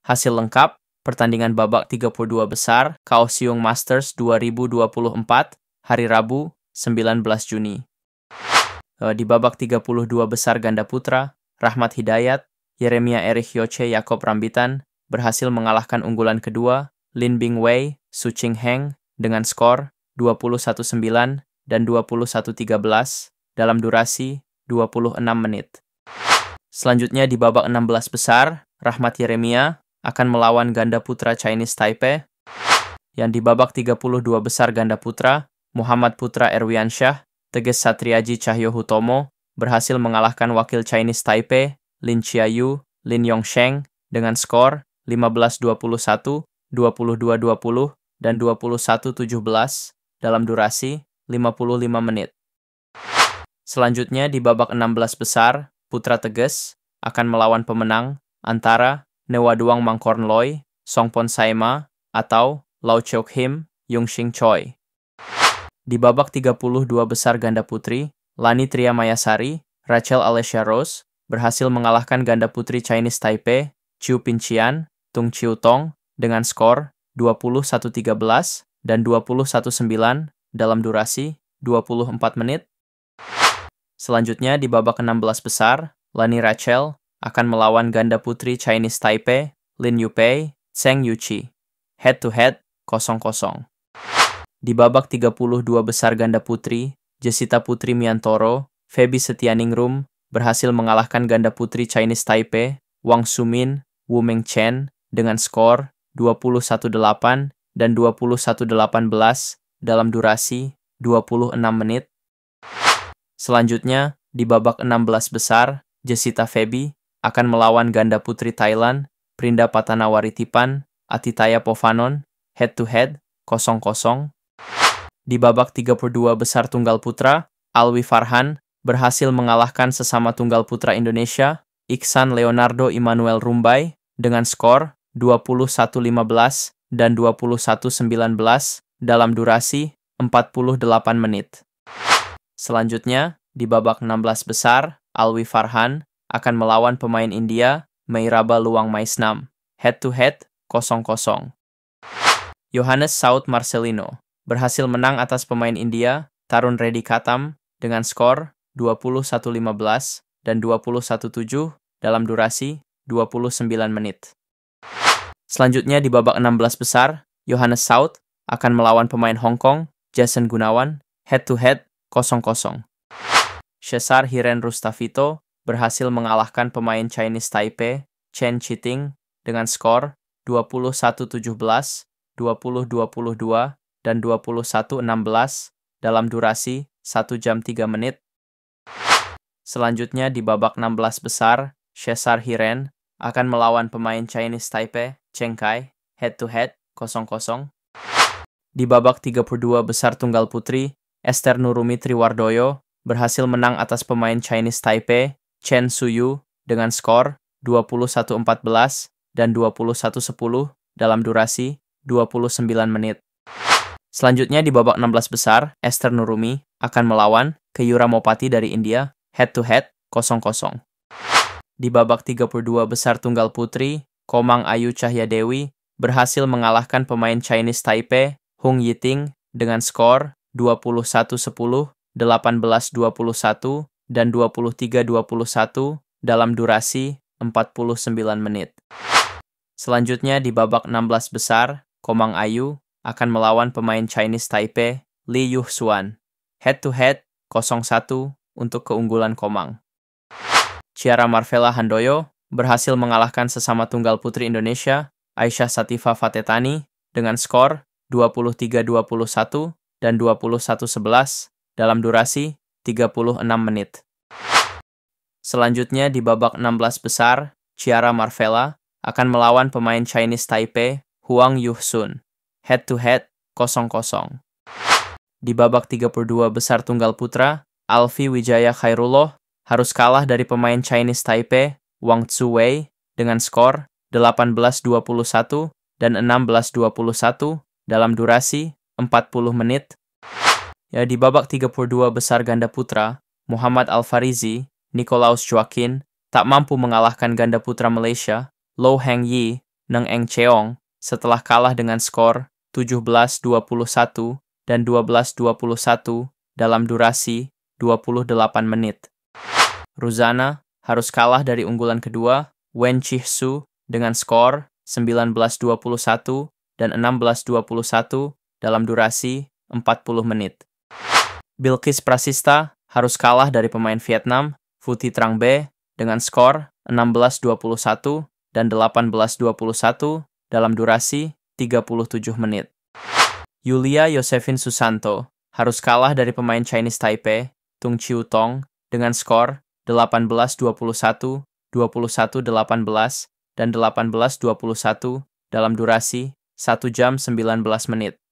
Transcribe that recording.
Hasil lengkap, pertandingan babak 32 besar Kaohsiung Masters 2024 hari Rabu 19 Juni. Eh, di babak 32 besar ganda putra, Rahmat Hidayat, Yeremia Erich Yoce Yakob Rambitan berhasil mengalahkan unggulan kedua Lin Bing Wei, Su Ching Heng dengan skor 21-9 dan 21-13 dalam durasi 26 menit. Selanjutnya di babak 16 besar, Rahmat Yeremia akan melawan ganda putra Chinese Taipei, yang di babak 32 besar ganda putra, Muhammad Putra Erwiansyah, Teges Satriaji Cahyo Hutomo, berhasil mengalahkan wakil Chinese Taipei, Lin Chiayu, Lin Yongsheng, dengan skor 15-21, 22-20, dan 21-17 dalam durasi 55 menit. Selanjutnya di babak 16 besar, Putra Teges akan melawan pemenang antara Newaduang Mangkorn Loy, Songpon Saima, atau Lau Chok Him, Yung Shing Choi. Di babak 32 besar ganda putri, Lani Tria Mayasari, Rachel Alessia Rose, berhasil mengalahkan ganda putri Chinese Taipei, Chiu Pincian, Tung Chiu Tong, dengan skor 21-13 dan 21-9 dalam durasi 24 menit. Selanjutnya di babak 16 besar, Lani Rachel, akan melawan ganda putri Chinese Taipei, Lin Yupei, Zheng Yuqi. Head to head kosong. kosong. Di babak 32 besar ganda putri, Jessica Putri Miantoro, Feby Setianingrum berhasil mengalahkan ganda putri Chinese Taipei, Wang Sumin, Wu Meng Chen dengan skor 21-8 dan 21-18 dalam durasi 26 menit. Selanjutnya, di babak 16 besar, Jessica Feby akan melawan ganda putri Thailand, Prinda Patanawaritipan, Atitaya Povanon, head to head kosong kosong Di babak 32 besar tunggal putra, Alwi Farhan berhasil mengalahkan sesama tunggal putra Indonesia, Iksan Leonardo Immanuel Rumbai dengan skor 21-15 dan 21-19 dalam durasi 48 menit. Selanjutnya, di babak 16 besar, Alwi Farhan akan melawan pemain India Meiraba Luang Maisnam, head-to-head kosong kosong. Johannes Saud Marcelino berhasil menang atas pemain India Tarun Reddy Katam dengan skor 21-15 dan 21-7 dalam durasi 29 menit. Selanjutnya di babak 16 besar, Johannes South akan melawan pemain Hong Kong, Jason Gunawan, head-to-head kosong kosong. Cesar Hiren Rustavito berhasil mengalahkan pemain Chinese Taipei, Chen Chiting, dengan skor 21-17, 20-22, dan 21-16 dalam durasi 1 jam 3 menit. Selanjutnya di babak 16 besar, Cesar Hiren akan melawan pemain Chinese Taipei, Cheng Kai, head-to-head 0-0. Di babak 32 besar tunggal putri, Esther Nurumi Triwardoyo berhasil menang atas pemain Chinese Taipei Chen Suyu dengan skor 21-14 dan 21-10 dalam durasi 29 menit. Selanjutnya di babak 16 besar, Esther Nurumi akan melawan Keyura Mopati dari India head to head 0-0. Di babak 32 besar tunggal putri, Komang Ayu Cahya Dewi berhasil mengalahkan pemain Chinese Taipei Hung Yiting dengan skor 21-10, 18-21, dan 23-21 dalam durasi 49 menit. Selanjutnya di babak 16 besar, Komang Ayu akan melawan pemain Chinese Taipei Li Yuhsuan. Head to head 0-1 untuk keunggulan Komang. Ciara Marvela Handoyo berhasil mengalahkan sesama tunggal putri Indonesia Aisyah Sativa Fatetani dengan skor 23-21 dan 21-11 dalam durasi 36 menit. Selanjutnya di babak 16 besar, Ciara Marvella akan melawan pemain Chinese Taipei Huang Yuhsun. Head to head 0-0. Di babak 32 besar tunggal putra, Alfi Wijaya Khairullah harus kalah dari pemain Chinese Taipei Wang Tzuwei dengan skor 18-21 dan 16-21 dalam durasi 40 menit Ya, di babak 32 besar ganda putra, Muhammad Al-Farizi, Nikolaus Joaquin, tak mampu mengalahkan ganda putra Malaysia, Lo Heng Yi, Neng Eng Cheong, setelah kalah dengan skor 17-21 dan 12-21 dalam durasi 28 menit. Ruzana harus kalah dari unggulan kedua, Wen Chih Su, dengan skor 19-21 dan 16-21 dalam durasi 40 menit. Bilkis Prasista harus kalah dari pemain Vietnam, Futi Trang B, dengan skor 16-21 dan 18-21 dalam durasi 37 menit. Yulia Yosefin Susanto harus kalah dari pemain Chinese Taipei, Tung Chiu Tong, dengan skor 18-21, 21-18, dan 18-21 dalam durasi 1 jam 19 menit.